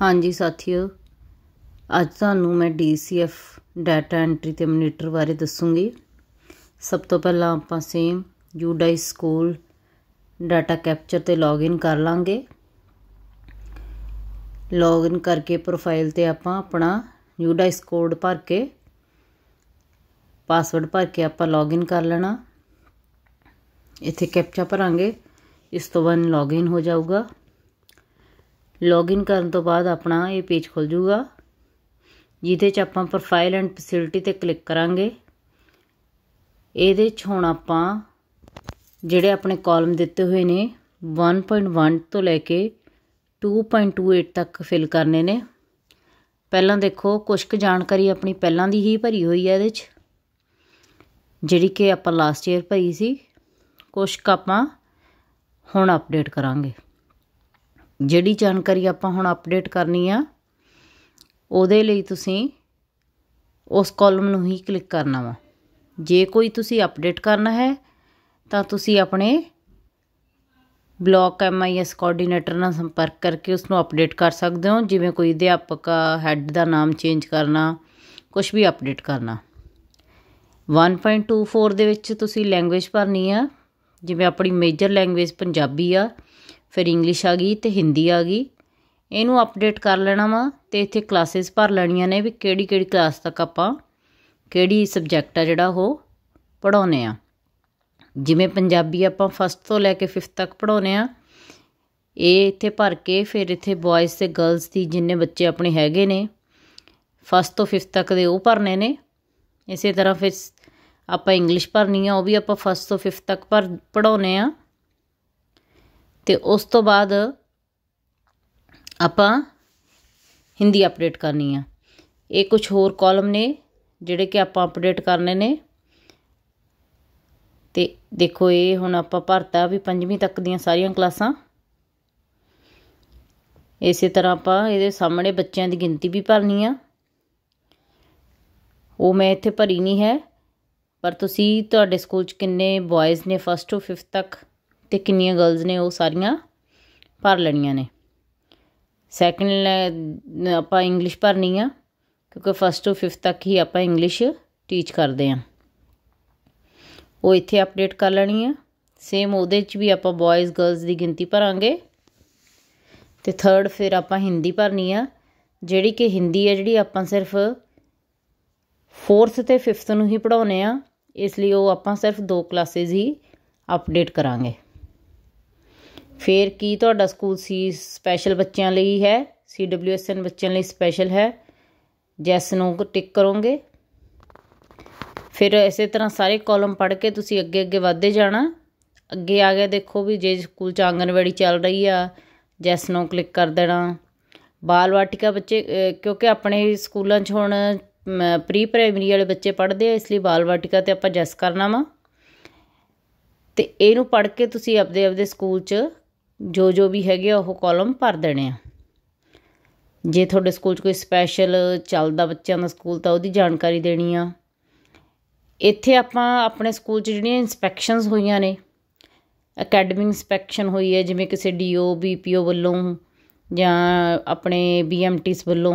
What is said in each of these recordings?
ਹਾਂਜੀ ਸਾਥੀਓ ਅੱਜ ਤੁਹਾਨੂੰ ਮੈਂ DCF ਡਾਟਾ ਐਂਟਰੀ ਤੇ ਮਨੀਟਰ ਬਾਰੇ ਦੱਸੂਗੀ ਸਭ ਤੋਂ ਪਹਿਲਾਂ ਆਪਾਂ same UDISE school data capture ਤੇ ਲੌਗਇਨ ਕਰ ਲਾਂਗੇ ਲੌਗਇਨ ਕਰਕੇ ਪ੍ਰੋਫਾਈਲ ਤੇ ਆਪਾਂ ਆਪਣਾ ਯੂਡਾਈ ਕੋਡ ਭਰ ਕੇ ਪਾਸਵਰਡ ਭਰ ਕੇ ਆਪਾਂ ਲੌਗਇਨ ਕਰ ਲੈਣਾ ਇੱਥੇ ਕੈਪਚਾ ਭਰਾਂਗੇ ਇਸ ਤੋਂ ਬਾਅਦ ਲੌਗਇਨ ਹੋ ਜਾਊਗਾ ਲੌਗਇਨ ਕਰਨ ਤੋਂ ਬਾਅਦ ਆਪਣਾ ਇਹ ਪੇਜ ਖੁੱਲ ਜਾਊਗਾ ਜਿੱਥੇ 'ਚ ਆਪਾਂ ਪ੍ਰੋਫਾਈਲ ਐਂਡ ਫੈਸਿਲਿਟੀ ਤੇ ਕਲਿੱਕ ਕਰਾਂਗੇ ਇਹਦੇ 'ਚ ਹੁਣ ਆਪਾਂ ਜਿਹੜੇ ਆਪਣੇ ਕਾਲਮ ਦਿੱਤੇ ਹੋਏ ਨੇ 1.1 ਤੋਂ ਲੈ ਕੇ 2.28 ਤੱਕ ਫਿਲ ਕਰਨੇ ਨੇ ਪਹਿਲਾਂ ਦੇਖੋ ਕੁਝ ਕੁ ਜਾਣਕਾਰੀ ਆਪਣੀ ਪਹਿਲਾਂ ਦੀ ਹੀ ਭਰੀ ਹੋਈ ਹੈ ਇਹਦੇ 'ਚ ਜਿਹੜੀ ਕਿ ਆਪਾਂ ਲਾਸਟ ਈਅਰ ਭਰੀ ਸੀ ਕੁਝ ਕ ਆਪਾਂ ਹੁਣ ਅਪਡੇਟ ਕਰਾਂਗੇ ਜਿਹੜੀ ਜਾਣਕਾਰੀ ਆਪਾਂ ਹੁਣ ਅਪਡੇਟ ਕਰਨੀ ਆ ਉਹਦੇ ਲਈ ਤੁਸੀਂ ਉਸ ਕਾਲਮ ਨੂੰ ਹੀ ਕਲਿੱਕ ਕਰਨਾ ਵਾ ਜੇ ਕੋਈ ਤੁਸੀਂ ਅਪਡੇਟ ਕਰਨਾ ਹੈ ਤਾਂ ਤੁਸੀਂ ਆਪਣੇ ਬਲਾਕ ਐਮਆਈਐਸ ਕੋਆਰਡੀਨੇਟਰ ਨਾਲ ਸੰਪਰਕ ਕਰਕੇ ਉਸ ਨੂੰ ਅਪਡੇਟ ਕਰ ਸਕਦੇ ਹੋ ਜਿਵੇਂ ਕੋਈ ਅਧਿਆਪਕ ਹੈੱਡ ਦਾ ਨਾਮ ਚੇਂਜ ਕਰਨਾ ਕੁਝ ਵੀ ਅਪਡੇਟ ਕਰਨਾ 1.24 ਦੇ ਵਿੱਚ ਤੁਸੀਂ ਲੈਂਗੁਏਜ ਭਰਨੀ ਆ ਜਿਵੇਂ ਆਪਣੀ ਮੇਜਰ ਲੈਂਗੁਏਜ ਪੰਜਾਬੀ ਆ ਫਿਰ ਇੰਗਲਿਸ਼ ਆ ਗਈ ਤੇ ਹਿੰਦੀ ਆ ਗਈ ਇਹਨੂੰ ਅਪਡੇਟ ਕਰ ਲੈਣਾ ਵਾ ਤੇ ਇੱਥੇ ਕਲਾਸਿਸ ਭਰ ਲੈਣੀਆਂ ਨੇ ਵੀ ਕਿਹੜੀ ਕਿਹੜੀ ਕਲਾਸ ਤੱਕ ਆਪਾਂ ਕਿਹੜੀ ਸਬਜੈਕਟ ਆ ਜਿਹੜਾ ਉਹ ਪੜਾਉਨੇ ਆ ਜਿਵੇਂ ਪੰਜਾਬੀ ਆਪਾਂ ਫਸਟ ਤੋਂ ਲੈ ਕੇ 5th ਤੱਕ ਪੜਾਉਨੇ ਆ ਇਹ ਇੱਥੇ ਭਰ ਕੇ ਫਿਰ ਇੱਥੇ ਬॉयਜ਼ ਤੇ ਗਰਲਸ ਦੀ ਜਿੰਨੇ ਬੱਚੇ ਆਪਣੇ ਹੈਗੇ ਨੇ ਫਸਟ ਤੋਂ 5th ਤੱਕ ਦੇ ਉਹ ਭਰਨੇ ਨੇ ਇਸੇ ਤਰ੍ਹਾਂ ਫਿਰ ਆਪਾਂ ਇੰਗਲਿਸ਼ ਭਰਨੀ ਆ ਉਹ ਵੀ ਆਪਾਂ ਫਸਟ ਤੋਂ 5th ਤੱਕ ਪਰ ਪੜਾਉਨੇ ਆ ਤੇ ਉਸ ਤੋਂ ਬਾਅਦ ਆਪਾਂ ਹਿੰਦੀ ਅਪਡੇਟ ਕਰਨੀ ਆ ਇਹ ਕੁਝ ਹੋਰ ਕਾਲਮ ਨੇ ਜਿਹੜੇ ਕਿ ਆਪਾਂ ਅਪਡੇਟ ਕਰਨੇ ਨੇ ਤੇ ਦੇਖੋ ਇਹ ਹੁਣ ਆਪਾਂ ਭਰਤਾ ਵੀ 5ਵੀਂ ਤੱਕ ਦੀਆਂ ਸਾਰੀਆਂ ਕਲਾਸਾਂ ਇਸੇ ਤਰ੍ਹਾਂ ਆਪਾਂ ਇਹਦੇ ਸਾਹਮਣੇ ਬੱਚਿਆਂ ਦੀ ਗਿਣਤੀ ਵੀ ਭਰਨੀ ਆ ਉਹ ਮੈਂ ਇੱਥੇ ਭਰੀ ਨਹੀਂ ਹੈ ਪਰ ਤੁਸੀਂ ਤੁਹਾਡੇ ਸਕੂਲ 'ਚ ਕਿੰਨੇ ਬॉयਜ਼ ਨੇ 1 ਤੋਂ 5th ਤੱਕ ਤੇ ਕਿੰਨੀਆਂ ਗਰਲਸ ਨੇ ਉਹ ਸਾਰੀਆਂ ਭਰ ਲੈਣੀਆਂ ਨੇ ਸੈਕੰਡ ਆਪਾਂ ਇੰਗਲਿਸ਼ ਭਰਨੀ ਆ ਕਿਉਂਕਿ ਫਸਟ ਤੋਂ 5th ਤੱਕ ਹੀ ਆਪਾਂ ਇੰਗਲਿਸ਼ ਟੀਚ ਕਰਦੇ ਆ ਉਹ ਇੱਥੇ ਅਪਡੇਟ ਕਰ ਲੈਣੀ ਆ ਸੇਮ ਉਹਦੇ ਚ ਵੀ ਆਪਾਂ ਬॉयਜ਼ ਗਰਲਸ ਦੀ ਗਿਣਤੀ ਭਰਾਂਗੇ ਤੇ ਥਰਡ ਫਿਰ ਆਪਾਂ ਹਿੰਦੀ ਭਰਨੀ ਆ ਜਿਹੜੀ ਕਿ ਹਿੰਦੀ ਆ ਜਿਹੜੀ ਆਪਾਂ ਸਿਰਫ 4th ਤੇ 5th ਨੂੰ ਹੀ ਪੜਾਉਨੇ ਆ ਇਸ ਲਈ ਉਹ ਆਪਾਂ ਸਿਰਫ ਦੋ ਕਲਾसेस ਹੀ ਅਪਡੇਟ ਕਰਾਂਗੇ ਫਿਰ ਕੀ ਤੁਹਾਡਾ ਸਕੂਲ ਸੀ ਸਪੈਸ਼ਲ ਬੱਚਿਆਂ ਲਈ ਹੈ ਸੀ ਡਬਲਯੂ ਐਸ ਐਨ ਬੱਚਿਆਂ ਲਈ ਸਪੈਸ਼ਲ ਹੈ ਜੈਸ ਨੂੰ ਟਿਕ ਕਰੋਗੇ ਫਿਰ ਇਸੇ ਤਰ੍ਹਾਂ ਸਾਰੇ ਕਾਲਮ ਪੜ੍ਹ ਕੇ ਤੁਸੀਂ ਅੱਗੇ ਅੱਗੇ ਵਧਦੇ ਜਾਣਾ ਅੱਗੇ ਆ ਗਿਆ ਦੇਖੋ ਵੀ ਜੇ ਸਕੂਲ ਚ ਆਂਗਨਵਾੜੀ ਚੱਲ ਰਹੀ ਆ ਜੈਸ ਨੂੰ ਕਲਿੱਕ ਕਰ ਦੇਣਾ ਬਾਲ ਵਾਟਿਕਾ ਬੱਚੇ ਕਿਉਂਕਿ ਆਪਣੇ ਸਕੂਲਾਂ 'ਚ ਹੁਣ ਪ੍ਰੀ ਪ੍ਰਾਇਮਰੀ ਵਾਲੇ ਬੱਚੇ ਪੜ੍ਹਦੇ ਆ ਇਸ ਲਈ ਬਾਲ ਵਾਟਿਕਾ ਤੇ ਆਪਾਂ ਜੈਸ ਕਰਨਾ ਵਾ ਤੇ ਇਹਨੂੰ ਪੜ੍ਹ ਕੇ ਤੁਸੀਂ ਆਪਦੇ ਆਪਦੇ ਸਕੂਲ 'ਚ ਜੋ ਜੋ ਵੀ ਹੈਗੇ ਉਹ ਕਾਲਮ ਭਰ ਦੇਣੇ ਆ ਜੇ ਤੁਹਾਡੇ ਸਕੂਲ 'ਚ ਕੋਈ ਸਪੈਸ਼ਲ ਚੱਲਦਾ ਬੱਚਿਆਂ ਦਾ ਸਕੂਲ ਤਾਂ ਉਹਦੀ ਜਾਣਕਾਰੀ ਦੇਣੀ ਆ ਇੱਥੇ ਆਪਾਂ ਆਪਣੇ ਸਕੂਲ 'ਚ ਜਿਹੜੀਆਂ ਇਨਸਪੈਕਸ਼ਨਸ ਹੋਈਆਂ ਨੇ ਅਕੈਡਮਿਕ ਇਨਸਪੈਕਸ਼ਨ ਹੋਈ ਹੈ ਜਿਵੇਂ ਕਿਸੇ ਡੀਓ ਬੀਪੀਓ ਵੱਲੋਂ ਜਾਂ ਆਪਣੇ ਬੀਐਮਟੀਸ ਵੱਲੋਂ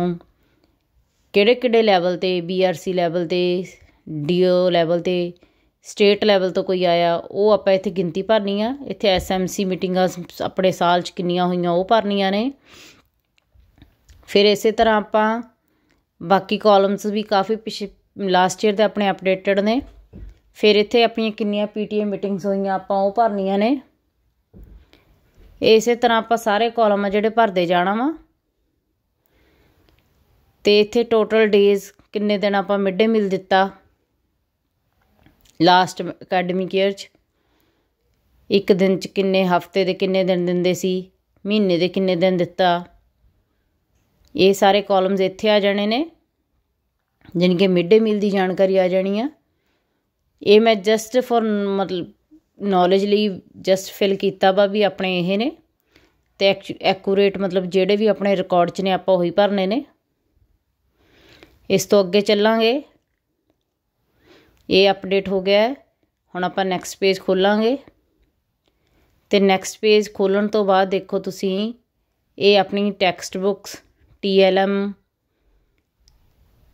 ਕਿਹੜੇ ਕਿਹੜੇ ਲੈਵਲ ਤੇ ਬੀਆਰਸੀ ਲੈਵਲ ਤੇ ਡੀਓ ਲੈਵਲ ਤੇ ਸਟੇਟ ਲੈਵਲ ਤੋਂ ਕੋਈ ਆਇਆ ਉਹ ਆਪਾਂ ਇੱਥੇ ਗਿਣਤੀ ਭਰਨੀ ਆ ਇੱਥੇ ਐਸਐਮਸੀ ਮੀਟਿੰਗਾਂ ਆਪਣੇ ਸਾਲ 'ਚ ਕਿੰਨੀਆਂ ਹੋਈਆਂ ਉਹ ਭਰਨੀਆਂ ਨੇ ਫਿਰ ਇਸੇ ਤਰ੍ਹਾਂ ਆਪਾਂ ਬਾਕੀ ਕਾਲਮਸ ਵੀ ਕਾਫੀ ਪਿਛੇ ਲਾਸਟ ਈਅਰ ਦੇ ਆਪਣੇ ਅਪਡੇਟਡ ਨੇ ਫਿਰ ਇੱਥੇ ਆਪਣੀਆਂ ਕਿੰਨੀਆਂ ਪੀਟੀਏ ਮੀਟਿੰਗਸ ਹੋਈਆਂ ਆਪਾਂ ਉਹ ਭਰਨੀਆਂ ਨੇ ਇਸੇ ਤਰ੍ਹਾਂ ਆਪਾਂ ਸਾਰੇ ਕਾਲਮ ਆ ਜਿਹੜੇ ਭਰਦੇ ਜਾਣਾ ਵਾ ਤੇ ਇੱਥੇ ਟੋਟਲ ਡੇਜ਼ ਕਿੰਨੇ ਦਿਨ ਆਪਾਂ ਮਿੱਡੇ ਮਿਲ ਦਿੱਤਾ ਲਾਸਟ ਅਕੈਡਮਿਕ ਈਅਰ 'ਚ ਇੱਕ ਦਿਨ 'ਚ ਕਿੰਨੇ ਹਫਤੇ ਦੇ ਕਿੰਨੇ ਦਿਨ ਦਿੰਦੇ ਸੀ ਮਹੀਨੇ ਦੇ ਕਿੰਨੇ ਦਿਨ ਦਿੱਤਾ ਇਹ ਸਾਰੇ ਕਾਲਮਸ ਇੱਥੇ ਆ ਜਾਣੇ ਨੇ ਜਾਨੀ ਕੇ ਮਿਡ ਡੇ ਮੀਲ ਦੀ ਜਾਣਕਾਰੀ ਆ ਜਾਣੀ ਆ ਇਹ ਮੈਂ ਜਸਟ ਫॉर ਮਤਲਬ ਨੌਲੇਜ ਲਈ ਜਸਟ ਫਿਲ ਕੀਤਾ ਵਾ ਵੀ ਆਪਣੇ ਇਹ ਨੇ ਤੇ ਐਕੂਰੇਟ ਮਤਲਬ ਜਿਹੜੇ ਵੀ ਆਪਣੇ ਰਿਕਾਰਡ 'ਚ ਨੇ ਆਪਾਂ ਉਹੀ ਭਰਨੇ ਨੇ ਇਸ ਤੋਂ ਅੱਗੇ ਚੱਲਾਂਗੇ ਇਹ ਅਪਡੇਟ ਹੋ ਗਿਆ ਹੁਣ ਆਪਾਂ ਨੈਕਸਟ ਪੇਜ ਖੋਲਾਂਗੇ ਤੇ ਨੈਕਸਟ ਪੇਜ ਖੋਲਣ ਤੋਂ ਬਾਅਦ ਦੇਖੋ ਤੁਸੀਂ ਇਹ ਆਪਣੀ ਟੈਕਸਟ ਬੁੱਕਸ TLM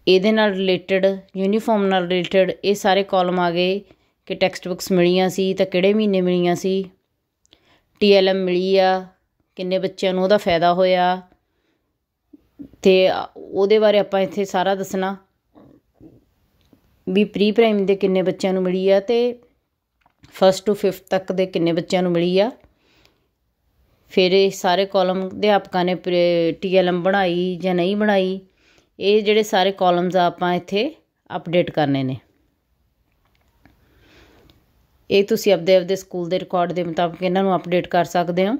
ਇਹਦੇ ਨਾਲ ਰਿਲੇਟਡ ਯੂਨੀਫਾਰਮ ਨਾਲ ਰਿਲੇਟਡ ਇਹ ਸਾਰੇ ਕਾਲਮ ਆ ਗਏ ਕਿ ਟੈਕਸਟ ਬੁੱਕਸ ਮਿਲੀਆਂ ਸੀ ਤਾਂ ਕਿਹੜੇ ਮਹੀਨੇ ਮਿਲੀਆਂ ਸੀ TLM ਮਿਲੀ ਆ ਕਿੰਨੇ ਬੱਚਿਆਂ ਨੂੰ ਉਹਦਾ ਫਾਇਦਾ ਹੋਇਆ ਤੇ ਉਹਦੇ ਬਾਰੇ ਆਪਾਂ ਇੱਥੇ ਸਾਰਾ ਦੱਸਣਾ ਵੀ ਪ੍ਰੀ ਪ੍ਰਾਇਮਰੀ ਦੇ ਕਿੰਨੇ ਬੱਚਿਆਂ ਨੂੰ ਮਿਲੀ ਆ ਤੇ ਫਸਟ ਟੂ 5th ਤੱਕ ਦੇ ਕਿੰਨੇ ਬੱਚਿਆਂ ਨੂੰ ਮਿਲੀ ਆ ਫਿਰ ਇਹ ਸਾਰੇ ਕਾਲਮ ਅਧਿਆਪਕਾਂ ਨੇ ਟੀਐਲਐਮ ਬਣਾਈ ਜਾਂ ਨਹੀਂ ਬਣਾਈ ਇਹ ਜਿਹੜੇ ਸਾਰੇ ਕਾਲਮਸ ਆ ਆਪਾਂ ਇੱਥੇ ਅਪਡੇਟ ਕਰਨੇ ਨੇ ਇਹ ਤੁਸੀਂ ਆਪਦੇ ਆਪਦੇ ਸਕੂਲ ਦੇ ਰਿਕਾਰਡ ਦੇ ਮੁਤਾਬਕ ਇਹਨਾਂ ਨੂੰ ਅਪਡੇਟ ਕਰ ਸਕਦੇ ਹੋ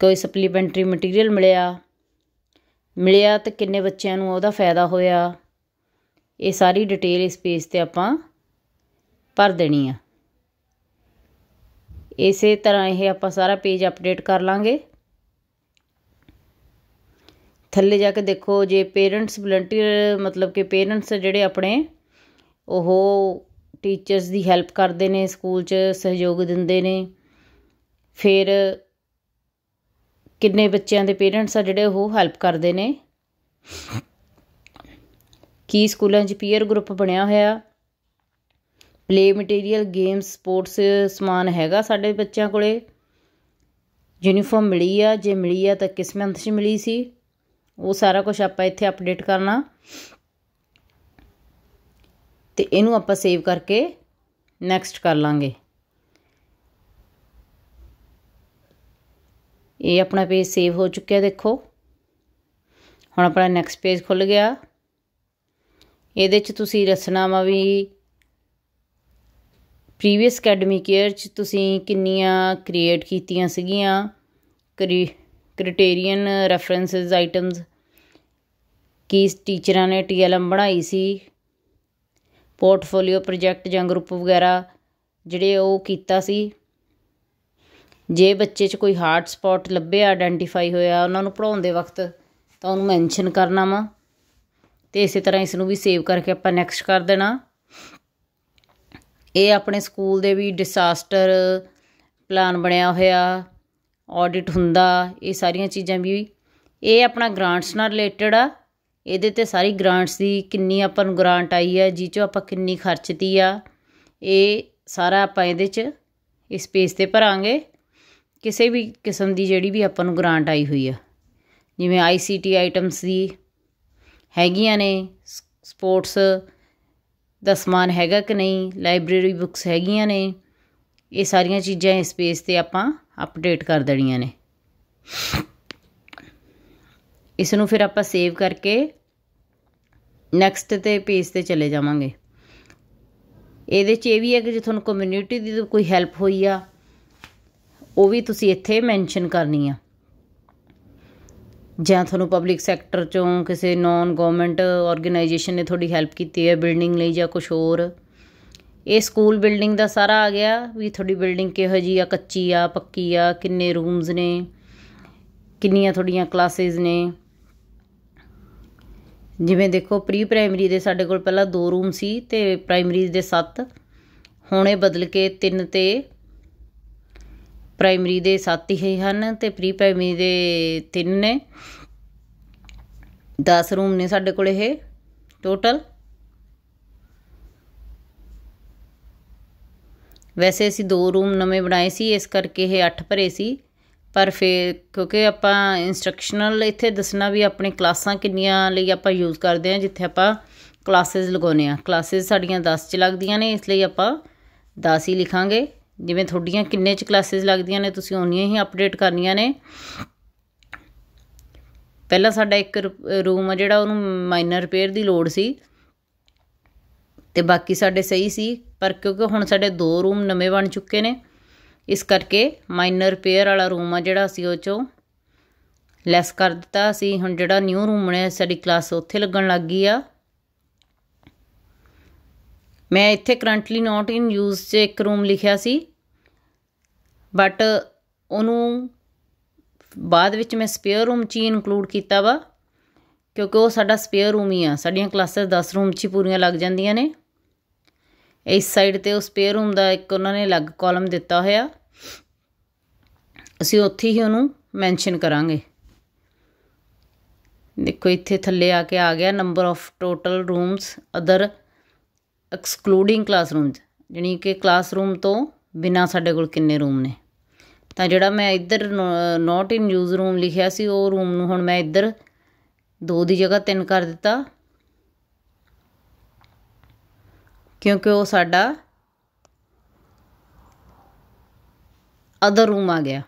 ਕੋਈ ਸਪਲੀਮੈਂਟਰੀ ਮਟੀਰੀਅਲ ਮਿਲਿਆ ਮਿਲਿਆ ਤੇ ਕਿੰਨੇ ਬੱਚਿਆਂ ਨੂੰ ਉਹਦਾ ਫਾਇਦਾ ਹੋਇਆ ਇਹ ਸਾਰੀ ਡਿਟੇਲ ਇਸ ਪੇਜ ਤੇ ਆਪਾਂ ਭਰ ਦੇਣੀ ਆ ਇਸੇ ਤਰ੍ਹਾਂ ਇਹ ਆਪਾਂ ਸਾਰਾ ਪੇਜ ਅਪਡੇਟ ਕਰ ਲਾਂਗੇ ਥੱਲੇ ਜਾ ਕੇ ਦੇਖੋ ਜੇ ਪੇਰੈਂਟਸ ਵਲੰਟੀਅਰ ਮਤਲਬ ਕਿ ਪੇਰੈਂਟਸ ਜਿਹੜੇ ਆਪਣੇ ਉਹ ਟੀਚਰਸ ਦੀ ਹੈਲਪ ਕਰਦੇ ਨੇ ਸਕੂਲ 'ਚ ਸਹਿਯੋਗ ਦਿੰਦੇ ਨੇ ਫਿਰ ਕਿੰਨੇ ਬੱਚਿਆਂ ਦੇ ਪੇਰੈਂਟਸ ਆ ਜਿਹੜੇ ਉਹ ਹੈਲਪ ਕਰਦੇ ਨੇ ਕੀ ਸਕੂਲਾਂ 'ਚ ਪੀਅਰ ਗਰੁੱਪ ਬਣਿਆ ਹੋਇਆ ਪਲੇ ਮਟੀਰੀਅਲ ਗੇਮਸ ਸਪੋਰਟਸ ਸਮਾਨ ਹੈਗਾ ਸਾਡੇ ਬੱਚਿਆਂ ਕੋਲੇ ਯੂਨੀਫਾਰਮ ਮਿਲੀ ਆ ਜੇ ਮਿਲੀ ਆ ਤਾਂ ਕਿਸ ਮੰਥ 'ਚ ਮਿਲੀ ਸੀ ਉਹ ਸਾਰਾ ਕੁਝ ਆਪਾਂ ਇੱਥੇ ਅਪਡੇਟ ਕਰਨਾ ਤੇ ਇਹਨੂੰ ਆਪਾਂ ਸੇਵ ਕਰਕੇ ਨੈਕਸਟ ਕਰ ਲਾਂਗੇ ਇਹ ਆਪਣਾ ਪੇਜ ਸੇਵ ਹੋ ਚੁੱਕਿਆ ਦੇਖੋ ਹੁਣ ਆਪਣਾ ਨੈਕਸਟ ਪੇਜ ਖੁੱਲ ਗਿਆ ਇਹਦੇ 'ਚ ਤੁਸੀਂ ਰਚਨਾਵਾਂ ਵੀ ਪ੍ਰੀਵੀਅਸ ਅਕੈਡਮੀ ਕੇਅਰ 'ਚ ਤੁਸੀਂ ਕਿੰਨੀਆਂ ਕ੍ਰੀਏਟ ਕੀਤੀਆਂ ਸੀਗੀਆਂ ਕ੍ਰਾਈਟੇਰੀਅਨ ਰੈਫਰੈਂਸਸ ਆਈਟਮਸ ਕੀ ਟੀਚਰਾਂ ਨੇ ਟੀਐਲਐਮ ਬਣਾਈ ਸੀ ਪੋਰਟਫੋਲੀਓ ਪ੍ਰੋਜੈਕਟ ਜਾਂ ਗਰੁੱਪ ਵਗੈਰਾ ਜਿਹੜੇ ਉਹ ਕੀਤਾ ਸੀ ਜੇ ਬੱਚੇ 'ਚ ਕੋਈ ਹਾਰਡ ਸਪੌਟ ਲੱਭਿਆ ਆਇਡੈਂਟੀਫਾਈ ਹੋਇਆ ਉਹਨਾਂ ਨੂੰ ਪੜਾਉਣ ਦੇ ਵਕਤ ਤਾਂ ਉਹਨੂੰ ਮੈਂਸ਼ਨ ਕਰਨਾ ਵਾ ਤੇ ਇਸੇ ਤਰ੍ਹਾਂ ਇਸ ਨੂੰ ਵੀ ਸੇਵ ਕਰਕੇ ਆਪਾਂ ਨੈਕਸਟ ਕਰ ਦੇਣਾ ਇਹ ਆਪਣੇ ਸਕੂਲ ਦੇ ਵੀ ਡਿਸਾਸਟਰ ਪਲਾਨ ਬਣਿਆ ਹੋਇਆ ਆਡਿਟ ਹੁੰਦਾ ਇਹ ਸਾਰੀਆਂ ਚੀਜ਼ਾਂ ਵੀ ਇਹ ਆਪਣਾ ਗ੍ਰਾਂਟਸ ਨਾਲ ਰਿਲੇਟਡ ਆ ਇਹਦੇ ਤੇ ਸਾਰੀ ਗ੍ਰਾਂਟਸ ਦੀ ਕਿੰਨੀ ਆਪਾਂ ਨੂੰ ਗ੍ਰਾਂਟ ਆਈ ਆ ਜੀ ਚੋਂ ਆਪਾਂ ਕਿੰਨੀ ਖਰਚਤੀ ਆ ਇਹ ਸਾਰਾ ਆਪਾਂ ਇਹਦੇ 'ਚ ਇਸ ਪੇਜ ਤੇ ਭਰਾਂਗੇ ਕਿਸੇ ਵੀ ਕਿਸਮ ਦੀ ਜਿਹੜੀ ਵੀ ਆਪਾਂ ਨੂੰ ਗ੍ਰਾਂਟ ਆਈ ਹੋਈ ਆ ਜਿਵੇਂ ਆਈਸੀਟੀ ਆਈਟਮਸ ਦੀ ਹੈਗੀਆਂ ਨੇ ਸਪੋਰਟਸ ਦਾ ਸਮਾਨ ਹੈਗਾ ਕਿ ਨਹੀਂ ਲਾਇਬ੍ਰੇਰੀ ਬੁੱਕਸ ਹੈਗੀਆਂ ਨੇ ਇਹ ਸਾਰੀਆਂ ਚੀਜ਼ਾਂ ਇਸ ਪੇਜ ਤੇ ਆਪਾਂ ਅਪਡੇਟ ਕਰ ਦੇਣੀਆਂ ਨੇ ਇਸ ਨੂੰ ਫਿਰ ਆਪਾਂ ਸੇਵ ਕਰਕੇ ਨੈਕਸਟ ਤੇ ਪੇਜ ਤੇ ਚਲੇ ਜਾਵਾਂਗੇ ਇਹਦੇ 'ਚ ਇਹ ਵੀ ਹੈ ਕਿ ਜੇ ਤੁਹਾਨੂੰ ਕਮਿਊਨਿਟੀ ਦੀ ਕੋਈ ਹੈਲਪ ਹੋਈ ਆ ਉਹ ਵੀ ਤੁਸੀਂ ਇੱਥੇ ਮੈਂਸ਼ਨ ਕਰਨੀ ਆ ਜਾਂ ਤੁਹਾਨੂੰ ਪਬਲਿਕ ਸੈਕਟਰ 'ਚੋਂ ਕਿਸੇ ਨਾਨ ਗਵਰਨਮੈਂਟ ਆਰਗੇਨਾਈਜੇਸ਼ਨ ਨੇ ਤੁਹਾਡੀ ਹੈਲਪ ਕੀਤੀ ਹੈ ਬਿਲਡਿੰਗ ਲਈ ਜਾਂ ਕੁਝ ਹੋਰ ਇਹ ਸਕੂਲ ਬਿਲਡਿੰਗ ਦਾ ਸਾਰਾ ਆ ਗਿਆ ਵੀ ਤੁਹਾਡੀ ਬਿਲਡਿੰਗ ਕਿਹੋ ਜੀ ਆ ਕੱਚੀ ਆ ਪੱਕੀ ਆ ਕਿੰਨੇ ਰੂਮਸ ਨੇ ਕਿੰਨੀਆਂ ਤੁਹਾਡੀਆਂ ਕਲਾਸਿਸ ਨੇ ਜਿਵੇਂ ਦੇਖੋ ਪ੍ਰੀ ਪ੍ਰਾਇਮਰੀ ਦੇ ਸਾਡੇ ਕੋਲ ਪਹਿਲਾਂ 2 ਰੂਮ ਸੀ ਤੇ ਪ੍ਰਾਇਮਰੀ ਦੇ 7 ਹੁਣੇ ਬਦਲ ਕੇ 3 ਤੇ ਪ੍ਰਾਇਮਰੀ ਦੇ 7 ਹੀ ਹਨ ਤੇ ਪ੍ਰੀ ਪ੍ਰਾਇਮਰੀ ਦੇ 3 ਨੇ 10 ਰੂਮ ਨੇ ਸਾਡੇ ਕੋਲ ਇਹ ਟੋਟਲ ਵੈਸੇ ਅਸੀਂ ਦੋ ਰੂਮ ਨਵੇਂ ਬਣਾਏ ਸੀ ਇਸ ਕਰਕੇ ਇਹ 8 ਭਰੇ ਸੀ ਪਰ ਫਿਰ ਕਿਉਂਕਿ ਆਪਾਂ ਇਨਸਟਰਕਸ਼ਨਲ ਇੱਥੇ ਦੱਸਣਾ ਵੀ ਆਪਣੇ ਕਲਾਸਾਂ ਕਿੰਨੀਆਂ ਲਈ ਆਪਾਂ ਯੂਜ਼ ਕਰਦੇ ਆ ਜਿੱਥੇ ਆਪਾਂ ਕਲਾਸਿਸ ਲਗਾਉਨੇ ਆ ਕਲਾਸਿਸ ਸਾਡੀਆਂ 10 ਚ ਲੱਗਦੀਆਂ ਨੇ ਇਸ ਲਈ ਆਪਾਂ 10 ਹੀ ਲਿਖਾਂਗੇ ਜਿਵੇਂ ਤੁਹਾਡੀਆਂ ਕਿੰਨੇ ਚ ਕਲਾਸਿਸ ਲੱਗਦੀਆਂ ਨੇ ਤੁਸੀਂ ਉਹਨੀਆਂ ਹੀ ਅਪਡੇਟ ਕਰਨੀਆਂ ਨੇ ਪਹਿਲਾਂ ਸਾਡਾ ਇੱਕ ਰੂਮ ਆ ਜਿਹੜਾ ਉਹਨੂੰ ਮਾਈਨਰ ਰਿਪੇਅਰ ਦੀ ਲੋੜ ਸੀ ਤੇ ਬਾਕੀ ਸਾਡੇ ਸਹੀ ਸੀ ਪਰ ਕਿਉਂਕਿ ਹੁਣ ਸਾਡੇ ਦੋ ਰੂਮ ਨਵੇਂ ਬਣ ਚੁੱਕੇ ਨੇ ਇਸ ਕਰਕੇ ਮਾਈਨਰ ਰਿਪੇਅਰ ਵਾਲਾ ਰੂਮ ਆ ਜਿਹੜਾ ਅਸੀਂ ਉਹ ਚੋਂ ਲੈਸ ਕਰ ਦਿੱਤਾ ਅਸੀਂ ਹੁਣ ਜਿਹੜਾ ਨਿਊ ਰੂਮ ਬਣਿਆ ਸਾਡੀ ਕਲਾਸ ਉੱਥੇ ਲੱਗਣ ਲੱਗ ਗਈ ਆ ਮੈਂ ਇੱਥੇ ਕਰੰਟਲੀ ਨਾਟ ਇਨ ਯੂਜ਼ 'ਚ ਇੱਕ ਰੂਮ ਲਿਖਿਆ ਸੀ ਬਟ ਉਹਨੂੰ ਬਾਅਦ ਵਿੱਚ ਮੈਂ ਸਪੇਅਰ ਰੂਮ 'ਚ ਇਨਕਲੂਡ ਕੀਤਾ ਵਾ ਕਿਉਂਕਿ ਉਹ ਸਾਡਾ ਸਪੇਅਰ ਰੂਮ ਹੀ ਆ ਸਾਡੀਆਂ ਕਲਾਸਾਂ 10 ਰੂਮ 'ਚ ਹੀ ਪੂਰੀਆਂ ਲੱਗ ਜਾਂਦੀਆਂ ਨੇ ਇਸ ਸਾਈਡ ਤੇ ਉਹ ਸਪੇਅਰ ਰੂਮ ਦਾ ਇੱਕ ਉਹਨਾਂ ਨੇ ਅਲੱਗ ਕਾਲਮ ਦਿੱਤਾ ਹੋਇਆ ਅਸੀਂ ਉੱਥੇ ਹੀ ਉਹਨੂੰ ਮੈਂਸ਼ਨ ਕਰਾਂਗੇ ਦੇਖੋ ਇੱਥੇ ਥੱਲੇ ਆ ਕੇ ਆ ਗਿਆ number of total rooms other excluding classroom ਜਾਣੀ ਕਿ ਕਲਾਸਰੂਮ ਤੋਂ ਬਿਨਾ ਸਾਡੇ ਕੋਲ ਕਿੰਨੇ ਰੂਮ ਨੇ ਤਾਂ ਜਿਹੜਾ ਮੈਂ ਇੱਧਰ ਨਾਟ ਇਨ ਯੂਜ਼ ਰੂਮ ਲਿਖਿਆ ਸੀ ਉਹ ਰੂਮ ਨੂੰ ਹੁਣ ਮੈਂ ਇੱਧਰ 2 ਦੀ ਜਗ੍ਹਾ 3 ਕਰ ਦਿੱਤਾ ਕਿਉਂਕਿ ਉਹ ਸਾਡਾ ਅਦਰ ਰੂਮ ਆ ਗਿਆ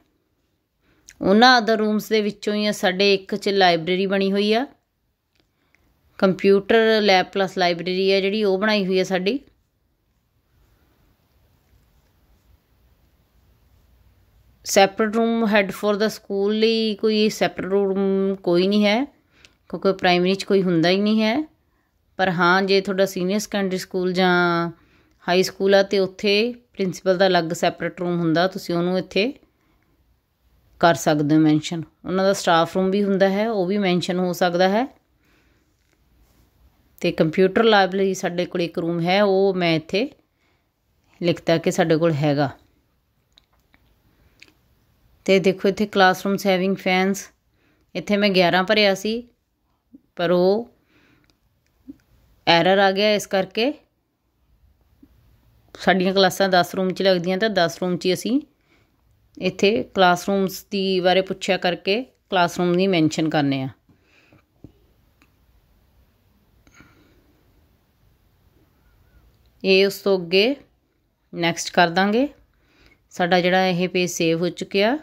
ਉਹਨਾਂ ਅਦਰ ਰੂਮਸ ਦੇ ਵਿੱਚੋਂ ਹੀ ਸਾਡੇ ਇੱਕ ਚ ਲਾਇਬ੍ਰੇਰੀ ਬਣੀ ਹੋਈ ਆ ਕੰਪਿਊਟਰ ਲੈਬ ਪਲੱਸ ਲਾਇਬ੍ਰੇਰੀ ਹੈ ਜਿਹੜੀ ਉਹ ਬਣਾਈ ਹੋਈ ਹੈ ਸਾਡੀ separate room head for the school ਲਈ ਕੋਈ ਸੈਪਰੇਟ ਰੂਮ ਕੋਈ ਨਹੀਂ ਹੈ ਕਿਉਂਕਿ ਪ੍ਰਾਇਮਰੀ 'ਚ ਕੋਈ ਹੁੰਦਾ ਹੀ ਨਹੀਂ ਹੈ ਪਰ ਹਾਂ ਜੇ ਤੁਹਾਡਾ ਸੀਨੀਅਰ ਸੈਕੰਡਰੀ ਸਕੂਲ ਜਾਂ ਹਾਈ ਸਕੂਲ ਆ ਤੇ ਉੱਥੇ ਪ੍ਰਿੰਸੀਪਲ ਦਾ ਅਲੱਗ ਸੈਪਰੇਟ ਰੂਮ ਹੁੰਦਾ ਤੁਸੀਂ ਉਹਨੂੰ ਇੱਥੇ ਕਰ ਸਕਦੇ ਹੋ ਮੈਂਸ਼ਨ ਉਹਨਾਂ ਦਾ ਸਟਾਫ ਰੂਮ ਵੀ ਹੁੰਦਾ ਹੈ ਉਹ ਵੀ ਮੈਂਸ਼ਨ ਹੋ ਸਕਦਾ ਹੈ ਤੇ ਕੰਪਿਊਟਰ ਲੈਬ ਲਈ ਸਾਡੇ ਕੋਲ ਇੱਕ ਰੂਮ ਹੈ ਉਹ ਮੈਂ ਇੱਥੇ ਲਿਖਤਾ ਕਿ ਸਾਡੇ ਕੋਲ ਹੈਗਾ ਤੇ ਦੇਖੋ ਇੱਥੇ ਕਲਾਸਰੂਮਸ ਹੈਵਿੰਗ ਫੈਨਸ ਇੱਥੇ ਮੈਂ 11 ਭਰਿਆ ਸੀ ਪਰ ਉਹ ਐਰਰ ਆ ਗਿਆ ਇਸ ਕਰਕੇ ਸਾਡੀਆਂ ਕਲਾਸਾਂ 10 ਰੂਮ 'ਚ ਲੱਗਦੀਆਂ ਤਾਂ 10 ਰੂਮ 'ਚ ਹੀ ਅਸੀਂ ਇੱਥੇ ਕਲਾਸਰੂਮਸ ਦੀ ਬਾਰੇ ਪੁੱਛਿਆ ਕਰਕੇ ਕਲਾਸਰੂਮ ਨਹੀਂ ਮੈਂਸ਼ਨ ਕਰਨੇ ਆ ਇਹ ਉਸ ਤੋਂ ਅੱਗੇ ਨੈਕਸਟ ਕਰ ਦਾਂਗੇ ਸਾਡਾ ਜਿਹੜਾ ਇਹ ਪੇਜ ਸੇਵ ਹੋ ਚੁੱਕਿਆ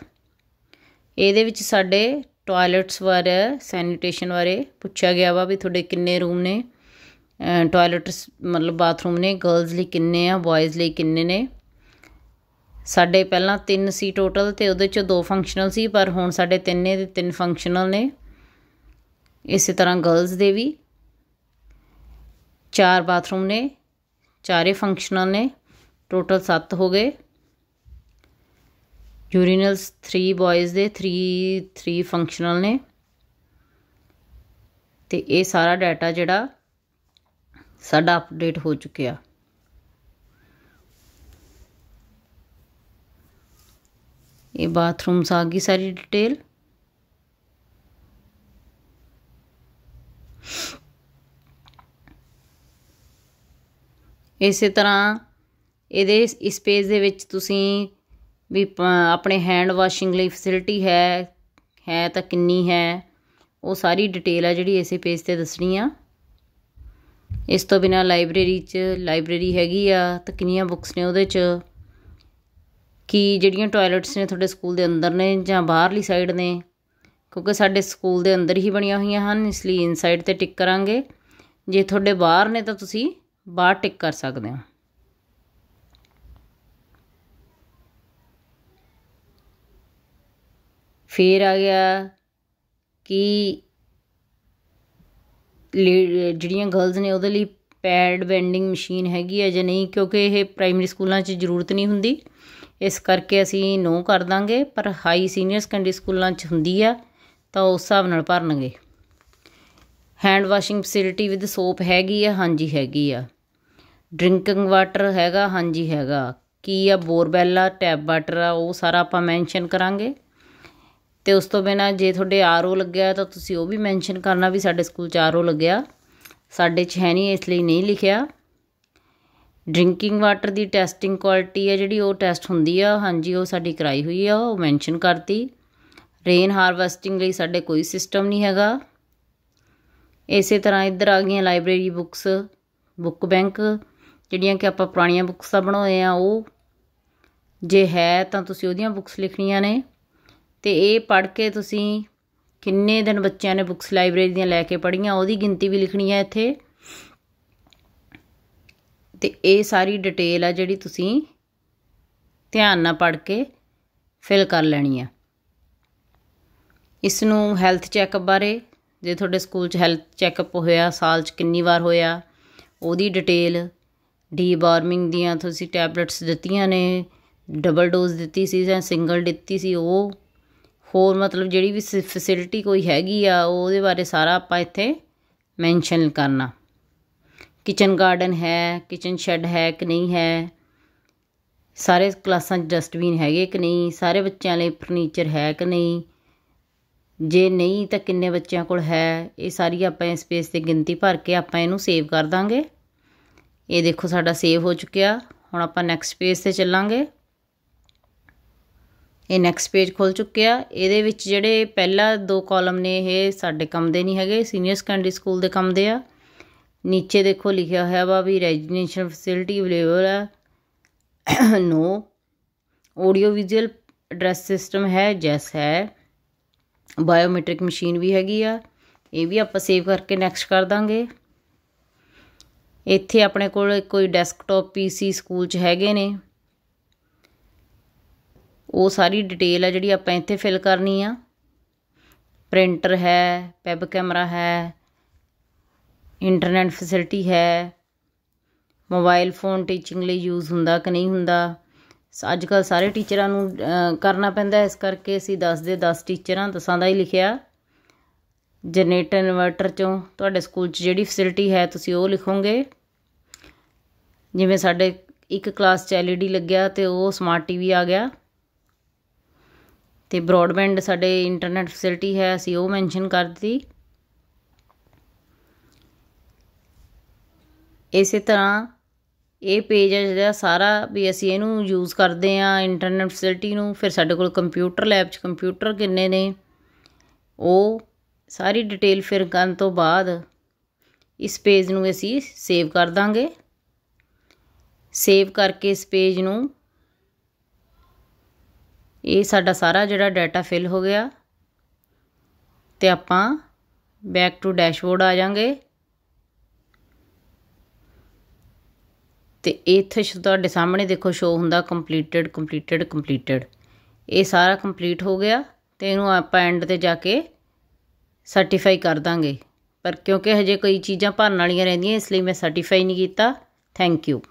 ਇਹਦੇ ਵਿੱਚ ਸਾਡੇ ਟਾਇਲਟਸ ਬਾਰੇ ਸੈਨੀਟੇਸ਼ਨ ਬਾਰੇ ਪੁੱਛਿਆ ਗਿਆ ਵਾ ਵੀ ਤੁਹਾਡੇ ਕਿੰਨੇ ਰੂਮ ਨੇ ਟਾਇਲਟਸ ਮਤਲਬ ਬਾਥਰੂਮ ਨੇ ਗਰਲਸ ਲਈ ਕਿੰਨੇ ਆ ਬॉयਜ਼ ਲਈ ਕਿੰਨੇ ਨੇ ਸਾਡੇ ਪਹਿਲਾਂ ਤਿੰਨ ਸੀ ਟੋਟਲ ਤੇ ਉਹਦੇ ਚ ਦੋ ਫੰਕਸ਼ਨਲ ਸੀ ਪਰ ਹੁਣ ਸਾਡੇ ਤਿੰਨੇ ਦੇ ਤਿੰਨ ਫੰਕਸ਼ਨਲ ਨੇ ਇਸੇ ਤਰ੍ਹਾਂ ਗਰਲਸ ਦੇ ਵੀ ਚਾਰ ਬਾਥਰੂਮ ਨੇ ਚਾਰੇ ਫੰਕਸ਼ਨਲ ਨੇ ਟੋਟਲ 7 ਹੋ ਗਏ ਯੂਰੀਨਲਸ 3 ਬॉयਜ਼ ਦੇ 3 3 ਫੰਕਸ਼ਨਲ ਨੇ ਤੇ ਇਹ ਸਾਰਾ ਡਾਟਾ ਜਿਹੜਾ ਸਾਡਾ ਅਪਡੇਟ ਹੋ ਚੁੱਕਿਆ ਇਹ ਬਾਥਰੂਮਸ ਆ ਗਈ ਸਾਰੀ ਡਿਟੇਲ ਇਸੇ ਤਰ੍ਹਾਂ ਇਹਦੇ ਇਸ ਪੇਜ ਦੇ ਵਿੱਚ ਤੁਸੀਂ ਵੀ ਆਪਣੇ ਹੈਂਡ ਵਾਸ਼ਿੰਗ ਲਈ ਫੈਸਿਲਿਟੀ ਹੈ ਹੈ ਤਾਂ ਕਿੰਨੀ ਹੈ ਉਹ ਸਾਰੀ ਡਿਟੇਲ ਆ ਜਿਹੜੀ ਇਸੇ ਪੇਜ ਤੇ ਦੱਸਣੀ ਆ ਇਸ ਤੋਂ ਬਿਨਾ ਲਾਇਬ੍ਰੇਰੀ 'ਚ ਲਾਇਬ੍ਰੇਰੀ ਹੈਗੀ ਆ ਤਾਂ ਕਿੰਨੀਆਂ ਬੁੱਕਸ ਨੇ ਉਹਦੇ 'ਚ ਕੀ ਜਿਹੜੀਆਂ ਟਾਇਲਟਸ ਨੇ ਤੁਹਾਡੇ ਸਕੂਲ ਦੇ ਅੰਦਰ ਨੇ ਜਾਂ ਬਾਹਰਲੀ ਸਾਈਡ ਨੇ ਕਿਉਂਕਿ ਸਾਡੇ ਸਕੂਲ ਦੇ ਅੰਦਰ ਹੀ ਬਣੀਆਂ ਹੋਈਆਂ ਹਨ ਇਸ ਲਈ ਇਨਸਾਈਡ ਤੇ ਟਿਕ ਕਰਾਂਗੇ ਜੇ ਤੁਹਾਡੇ ਬਾਹਰ ਨੇ ਤਾਂ ਤੁਸੀਂ ਬਾਹਰ ਟਿਕ ਕਰ ਸਕਦੇ ਹਾਂ ਫੇਰ ਆ ਗਿਆ ਕਿ ਜਿਹੜੀਆਂ ਗਰਲਸ ਨੇ ਉਹਦੇ ਲਈ ਪੈਡ ਵੈਂਡਿੰਗ ਮਸ਼ੀਨ ਹੈਗੀ ਹੈ ਜਾਂ ਨਹੀਂ ਕਿਉਂਕਿ ਇਹ ਪ੍ਰਾਇਮਰੀ ਸਕੂਲਾਂ 'ਚ ਜ਼ਰੂਰਤ ਨਹੀਂ ਹੁੰਦੀ ਇਸ ਕਰਕੇ ਅਸੀਂ ਨੋ ਕਰ ਦਾਂਗੇ ਪਰ ਹਾਈ ਸੀਨੀਅਰ ਸੈਕੰਡਰੀ ਸਕੂਲਾਂ 'ਚ ਹੁੰਦੀ ਆ ਤਾਂ ਉਸ ਹਿਸਾਬ ਨਾਲ ਭਰਨਗੇ hand washing facility with soap ਹੈਗੀ ਆ ਹਾਂਜੀ ਹੈਗੀ ਆ ਡਰਿੰਕਿੰਗ ਵਾਟਰ ਹੈਗਾ ਹਾਂਜੀ ਹੈਗਾ ਕੀ ਆ ਬੋਰਵੈਲ ਆ ਟੈਪ ਵਾਟਰ ਆ ਉਹ ਸਾਰਾ ਆਪਾਂ ਮੈਂਸ਼ਨ ਕਰਾਂਗੇ ਤੇ ਉਸ ਤੋਂ ਬਿਨਾ ਜੇ ਤੁਹਾਡੇ ਆਰਓ ਲੱਗਿਆ ਤਾਂ ਤੁਸੀਂ ਉਹ ਵੀ ਮੈਂਸ਼ਨ ਕਰਨਾ ਵੀ ਸਾਡੇ ਸਕੂਲ ਚ ਆਰਓ ਲੱਗਿਆ ਸਾਡੇ ਚ ਹੈ ਨਹੀਂ ਇਸ ਲਈ ਨਹੀਂ ਲਿਖਿਆ ਡਰਿੰਕਿੰਗ ਵਾਟਰ ਦੀ ਟੈਸਟਿੰਗ ਕੁਆਲਿਟੀ ਹੈ ਜਿਹੜੀ ਉਹ ਟੈਸਟ ਹੁੰਦੀ ਆ ਹਾਂਜੀ ਉਹ ਸਾਡੀ ਕਰਾਈ ਹੋਈ ਆ ਉਹ ਮੈਂਸ਼ਨ ਕਰਤੀ ਰੇਨ ਹਾਰਵੈਸਟਿੰਗ ਲਈ ਸਾਡੇ ਕੋਈ ਸਿਸਟਮ ਨਹੀਂ ਹੈਗਾ ਇਸੇ ਤਰ੍ਹਾਂ ਇੱਧਰ ਆ ਗਈਆਂ ਲਾਇਬ੍ਰੇਰੀ ਬੁੱਕਸ ਬੁੱਕ ਬੈਂਕ ਜਿਹੜੀਆਂ ਕਿ ਆਪਾਂ ਪੁਰਾਣੀਆਂ ਬੁੱਕਸਾਂ ਬਣਾਉਂਦੇ ਆ ਉਹ ਜੇ ਹੈ ਤਾਂ ਤੁਸੀਂ ਉਹਦੀਆਂ ਬੁੱਕਸ ਲਿਖਣੀਆਂ ਨੇ ਤੇ ਇਹ ਪੜ੍ਹ ਕੇ ਤੁਸੀਂ ਕਿੰਨੇ ਦਿਨ ਬੱਚਿਆਂ ਨੇ ਬੁੱਕਸ ਲਾਇਬ੍ਰੇਰੀ ਦੀਆਂ ਲੈ ਕੇ ਪੜ੍ਹੀਆਂ ਉਹਦੀ ਗਿਣਤੀ ਵੀ ਲਿਖਣੀ ਹੈ ਇੱਥੇ ਤੇ ਇਹ ਸਾਰੀ ਡਿਟੇਲ ਆ ਜਿਹੜੀ ਤੁਸੀਂ ਧਿਆਨ ਨਾਲ ਪੜ੍ਹ ਕੇ ਫਿਲ ਕਰ ਲੈਣੀ ਆ ਇਸ ਨੂੰ ਹੈਲਥ ਚੈੱਕਅਪ ਬਾਰੇ ਜੇ ਤੁਹਾਡੇ ਸਕੂਲ 'ਚ ਹੈਲਥ ਚੈੱਕਅਪ ਹੋਇਆ ਸਾਲ 'ਚ ਕਿੰਨੀ ਵਾਰ ਹੋਇਆ ਉਹਦੀ ਡਿਟੇਲ ਡੀਬਾਰਮਿੰਗ ਦੀਆਂ ਤੁਸੀਂ ਟੈਬਲੇਟਸ ਦਿੱਤੀਆਂ ਨੇ ਡਬਲ ਡੋਜ਼ ਦਿੱਤੀ ਸੀ ਜਾਂ ਸਿੰਗਲ ਦਿੱਤੀ ਸੀ ਉਹ ਹੋਰ ਮਤਲਬ ਜਿਹੜੀ ਵੀ ਫੈਸਿਲਿਟੀ ਕੋਈ ਹੈਗੀ ਆ ਉਹਦੇ ਬਾਰੇ ਸਾਰਾ ਆਪਾਂ ਇੱਥੇ ਮੈਂਸ਼ਨ ਕਰਨਾ ਕਿਚਨ ਗਾਰਡਨ ਹੈ ਕਿਚਨ ਸ਼ੈੱਡ ਹੈ ਕਿ ਨਹੀਂ ਹੈ ਸਾਰੇ ਕਲਾਸਾਂ 'ਚ ਡਸਟਬਿਨ ਹੈਗੇ ਕਿ ਨਹੀਂ ਸਾਰੇ ਬੱਚਿਆਂ ਲਈ ਫਰਨੀਚਰ ਹੈ ਕਿ ਨਹੀਂ ਜੇ ਨਹੀਂ ਤਾਂ ਕਿੰਨੇ ਬੱਚਿਆਂ ਕੋਲ ਹੈ ਇਹ ਸਾਰੀ ਆਪਾਂ ਇਸ ਸਪੇਸ ਤੇ ਗਿਣਤੀ ਭਰ ਕੇ ਆਪਾਂ ਇਹਨੂੰ ਸੇਵ ਕਰ ਦਾਂਗੇ ਇਹ ਦੇਖੋ ਸਾਡਾ ਸੇਵ ਹੋ ਚੁੱਕਿਆ ਹੁਣ ਆਪਾਂ ਨੈਕਸਟ ਪੇਜ ਤੇ ਚੱਲਾਂਗੇ ਇਹ ਨੈਕਸਟ ਪੇਜ ਖੁੱਲ ਚੁੱਕਿਆ ਇਹਦੇ ਵਿੱਚ ਜਿਹੜੇ ਪਹਿਲਾ ਦੋ ਕਾਲਮ ਨੇ ਇਹ ਸਾਡੇ ਕੰਮ ਦੇ ਨਹੀਂ ਹੈਗੇ ਸੀਨੀਅਰ ਸੈਕੰਡਰੀ ਸਕੂਲ ਦੇ ਕੰਮ ਦੇ ਆ ਨੀਚੇ ਦੇਖੋ ਲਿਖਿਆ ਹੋਇਆ ਵਾ ਵੀ ਰੈਜ਼ੀਡੈਂਸ਼ੀਅਲ ਫੈਸਿਲਿਟੀ ਅਵੇਲੇਬਲ ਆ no audio visual address system ਹੈ ਜੈਸ ਹੈ ਬਾਇਓਮੈਟ੍ਰਿਕ ਮਸ਼ੀਨ ਵੀ ਹੈਗੀ ਆ ਇਹ ਵੀ ਆਪਾਂ ਸੇਵ ਕਰਕੇ ਨੈਕਸਟ ਕਰ ਦਾਂਗੇ ਇੱਥੇ ਆਪਣੇ ਕੋਲ ਕੋਈ ਡੈਸਕਟਾਪ ਪੀਸੀ ਸਕੂਲ 'ਚ ਹੈਗੇ ਨੇ ਉਹ ਸਾਰੀ ਡਿਟੇਲ ਆ ਜਿਹੜੀ ਆਪਾਂ ਇੱਥੇ ਫਿਲ ਕਰਨੀ ਆ ਪ੍ਰਿੰਟਰ ਹੈ ਵੈਬ ਕੈਮਰਾ ਹੈ ਇੰਟਰਨੈਟ ਫੈਸਿਲਿਟੀ ਹੈ ਮੋਬਾਈਲ ਫੋਨ ਟੀਚਿੰਗ ਲਈ ਯੂਜ਼ ਹੁੰਦਾ ਕਿ ਨਹੀਂ ਹੁੰਦਾ ਅੱਜ ਕੱਲ ਸਾਰੇ ਟੀਚਰਾਂ ਨੂੰ ਕਰਨਾ ਪੈਂਦਾ ਇਸ ਕਰਕੇ ਅਸੀਂ 10 ਦੇ 10 ਟੀਚਰਾਂ ਦਸਾਂ ਦਾ ਹੀ ਲਿਖਿਆ ਜਨਰੇਟਰ ਇਨਵਰਟਰ ਚੋਂ ਤੁਹਾਡੇ ਸਕੂਲ 'ਚ ਜਿਹੜੀ ਫੈਸਿਲਿਟੀ ਹੈ ਤੁਸੀਂ ਉਹ ਲਿਖੋਗੇ ਜਿਵੇਂ ਸਾਡੇ ਇੱਕ ਕਲਾਸ 'ਚ ਐਲਈਡੀ ਲੱਗਿਆ ਤੇ ਉਹ ਸਮਾਰਟ ਟੀਵੀ ਆ ਗਿਆ ਤੇ ਬ੍ਰੌਡਬੈਂਡ ਸਾਡੇ ਇੰਟਰਨੈਟ ਫੈਸਿਲਿਟੀ ਹੈ ਅਸੀਂ ਉਹ ਮੈਂਸ਼ਨ ਕਰ ਦਿੱਤੀ ਇਸੇ ਤਰ੍ਹਾਂ ਇਹ ਪੇਜ ਹੈ ਜਿਹੜਾ ਸਾਰਾ ਵੀ ਅਸੀਂ ਇਹਨੂੰ ਯੂਜ਼ ਕਰਦੇ ਆ ਇੰਟਰਨੈਟ ਫੈਸਿਲਿਟੀ ਨੂੰ ਫਿਰ ਸਾਡੇ ਕੋਲ ਕੰਪਿਊਟਰ ਲੈਬ 'ਚ ਕੰਪਿਊਟਰ ਕਿੰਨੇ ਨੇ ਉਹ ਸਾਰੀ ਡਿਟੇਲ ਫਿਰ ਕਰਨ ਤੋਂ ਬਾਅਦ ਇਸ ਪੇਜ ਨੂੰ ਅਸੀਂ ਸੇਵ ਕਰ ਦਾਂਗੇ ਸੇਵ ਕਰਕੇ ਇਸ ਪੇਜ ਨੂੰ ਇਹ ਸਾਡਾ ਸਾਰਾ ਜਿਹੜਾ ਡਾਟਾ ਫਿਲ ਹੋ ਗਿਆ ਤੇ ਆਪਾਂ ਬੈਕ ਟੂ ਡੈਸ਼ਬੋਰਡ ਆ ਜਾਾਂਗੇ ਤੇ ਇੱਥੇ ਤੁਹਾਡੇ ਸਾਹਮਣੇ ਦੇਖੋ ਸ਼ੋ ਹੁੰਦਾ ਕੰਪਲੀਟਡ ਕੰਪਲੀਟਡ ਕੰਪਲੀਟਡ ਇਹ ਸਾਰਾ ਕੰਪਲੀਟ ਹੋ ਗਿਆ ਤੇ ਇਹਨੂੰ ਆਪਾਂ ਐਂਡ ਤੇ ਜਾ ਕੇ ਸਰਟੀਫਾਈ ਕਰ ਦਾਂਗੇ ਪਰ ਕਿਉਂਕਿ ਹਜੇ ਕਈ ਚੀਜ਼ਾਂ ਭਰਨ ਵਾਲੀਆਂ ਰਹਿੰਦੀਆਂ ਇਸ ਲਈ ਮੈਂ ਸਰਟੀਫਾਈ ਨਹੀਂ ਕੀਤਾ ਥੈਂਕ ਯੂ